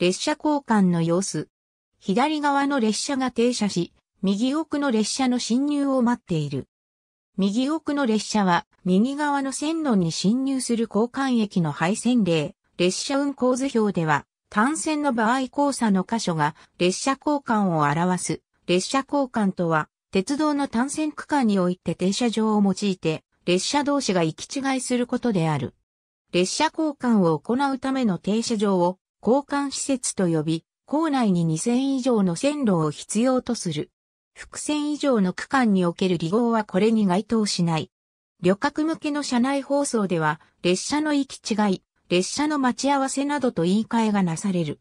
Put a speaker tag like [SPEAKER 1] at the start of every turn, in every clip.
[SPEAKER 1] 列車交換の様子。左側の列車が停車し、右奥の列車の進入を待っている。右奥の列車は、右側の線路に進入する交換駅の配線例、列車運行図表では、単線の場合交差の箇所が列車交換を表す。列車交換とは、鉄道の単線区間において停車場を用いて、列車同士が行き違いすることである。列車交換を行うための停車場を交換施設と呼び、校内に2000以上の線路を必要とする。複線以上の区間における離合はこれに該当しない。旅客向けの車内放送では、列車の行き違い、列車の待ち合わせなどと言い換えがなされる。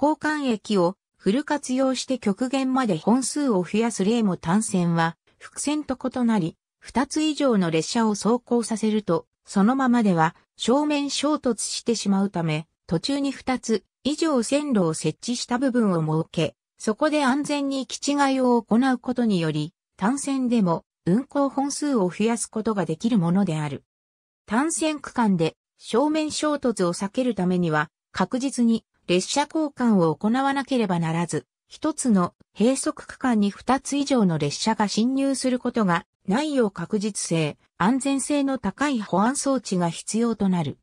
[SPEAKER 1] 交換駅をフル活用して極限まで本数を増やす例も単線は、複線と異なり、2つ以上の列車を走行させると、そのままでは正面衝突してしまうため、途中に2つ以上線路を設置した部分を設け、そこで安全に行き違いを行うことにより、単線でも運行本数を増やすことができるものである。単線区間で正面衝突を避けるためには、確実に列車交換を行わなければならず、一つの閉塞区間に二つ以上の列車が進入することがないよう確実性、安全性の高い保安装置が必要となる。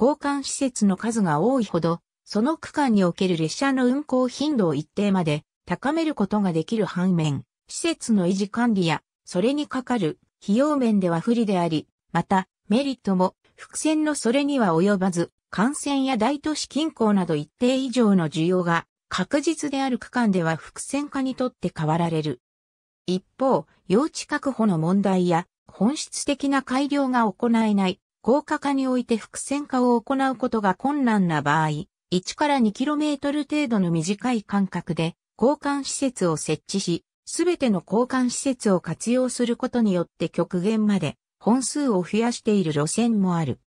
[SPEAKER 1] 交換施設の数が多いほど、その区間における列車の運行頻度を一定まで高めることができる反面、施設の維持管理や、それにかかる費用面では不利であり、また、メリットも、伏線のそれには及ばず、感染や大都市近郊など一定以上の需要が確実である区間では伏線化にとって変わられる。一方、用地確保の問題や本質的な改良が行えない高架化において伏線化を行うことが困難な場合、1から 2km 程度の短い間隔で交換施設を設置し、すべての交換施設を活用することによって極限まで本数を増やしている路線もある。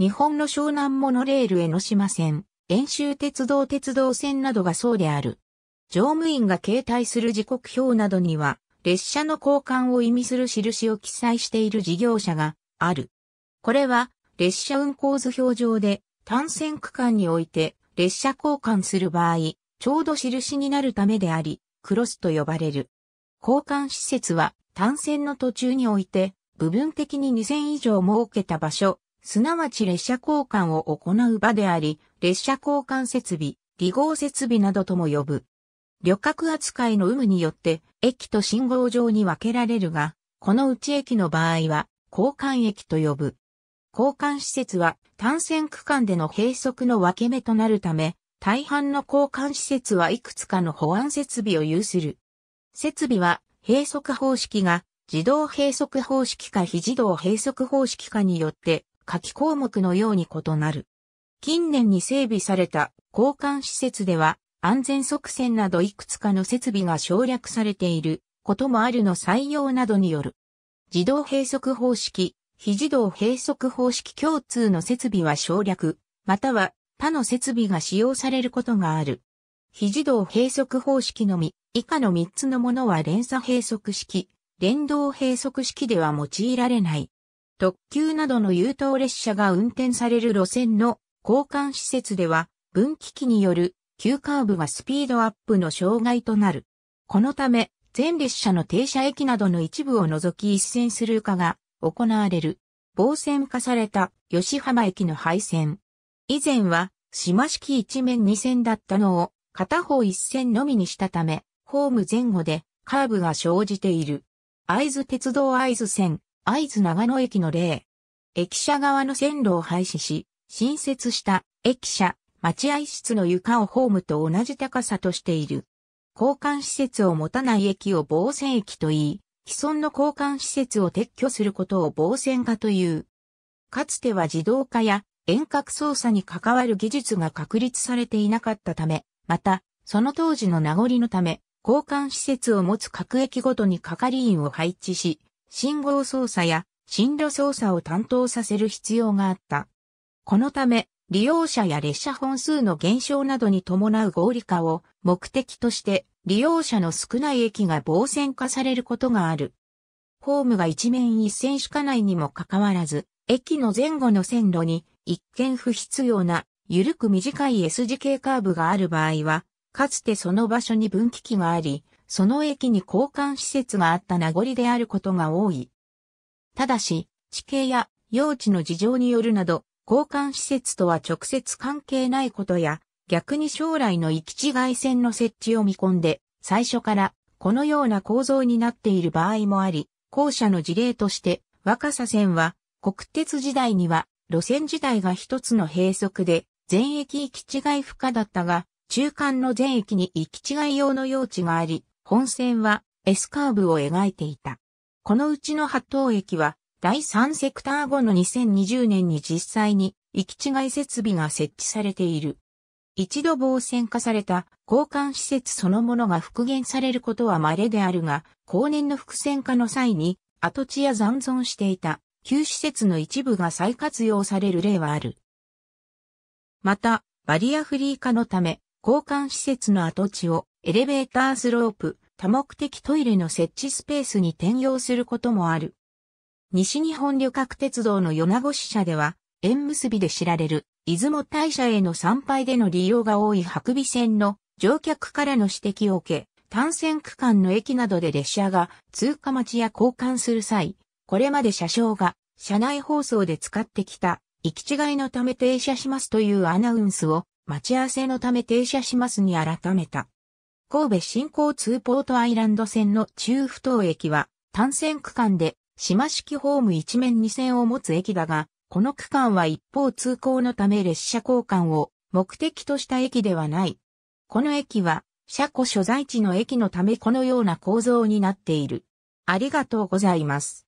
[SPEAKER 1] 日本の湘南モノレール江ノ島線、遠州鉄道鉄道線などがそうである。乗務員が携帯する時刻表などには、列車の交換を意味する印を記載している事業者がある。これは列車運行図表上で単線区間において列車交換する場合、ちょうど印になるためであり、クロスと呼ばれる。交換施設は単線の途中において部分的に2線以上設けた場所、すなわち列車交換を行う場であり、列車交換設備、離合設備などとも呼ぶ。旅客扱いの有無によって駅と信号上に分けられるが、このうち駅の場合は交換駅と呼ぶ。交換施設は単線区間での閉塞の分け目となるため、大半の交換施設はいくつかの保安設備を有する。設備は閉塞方式が自動閉塞方式か非自動閉塞方式かによって下記項目のように異なる。近年に整備された交換施設では安全側線などいくつかの設備が省略されていることもあるの採用などによる。自動閉塞方式、非自動閉塞方式共通の設備は省略、または他の設備が使用されることがある。非自動閉塞方式のみ、以下の3つのものは連鎖閉塞式、連動閉塞式では用いられない。特急などの優等列車が運転される路線の交換施設では、分岐器による急カーブがスピードアップの障害となる。このため、全列車の停車駅などの一部を除き一線するかが行われる、防線化された吉浜駅の廃線。以前は、島式一面二線だったのを、片方一線のみにしたため、ホーム前後でカーブが生じている。会津鉄道会津線、会津長野駅の例。駅舎側の線路を廃止し、新設した駅舎、待合室の床をホームと同じ高さとしている。交換施設を持たない駅を防線駅と言い、既存の交換施設を撤去することを防線化という。かつては自動化や遠隔操作に関わる技術が確立されていなかったため、また、その当時の名残のため、交換施設を持つ各駅ごとに係員を配置し、信号操作や進路操作を担当させる必要があった。このため、利用者や列車本数の減少などに伴う合理化を目的として利用者の少ない駅が防線化されることがある。ホームが一面一線しかないにもかかわらず、駅の前後の線路に一見不必要な緩く短い S 字形カーブがある場合は、かつてその場所に分岐器があり、その駅に交換施設があった名残であることが多い。ただし、地形や用地の事情によるなど、交換施設とは直接関係ないことや、逆に将来の行き違い線の設置を見込んで、最初からこのような構造になっている場合もあり、後者の事例として、若狭線は国鉄時代には路線自体が一つの閉塞で、全駅行き違い不可だったが、中間の全駅に行き違い用の用地があり、本線は S カーブを描いていた。このうちの八頭駅は、第3セクター後の2020年に実際に行き違い設備が設置されている。一度防戦化された交換施設そのものが復元されることは稀であるが、後年の復線化の際に、跡地や残存していた旧施設の一部が再活用される例はある。また、バリアフリー化のため、交換施設の跡地をエレベータースロープ、多目的トイレの設置スペースに転用することもある。西日本旅客鉄道の米子支社では、縁結びで知られる出雲大社への参拝での利用が多い白尾線の乗客からの指摘を受け、単線区間の駅などで列車が通過待ちや交換する際、これまで車掌が車内放送で使ってきた行き違いのため停車しますというアナウンスを待ち合わせのため停車しますに改めた。神戸新交通ポートアイランド線の中不頭駅は単線区間で島式ホーム一面二線を持つ駅だが、この区間は一方通行のため列車交換を目的とした駅ではない。この駅は車庫所在地の駅のためこのような構造になっている。ありがとうございます。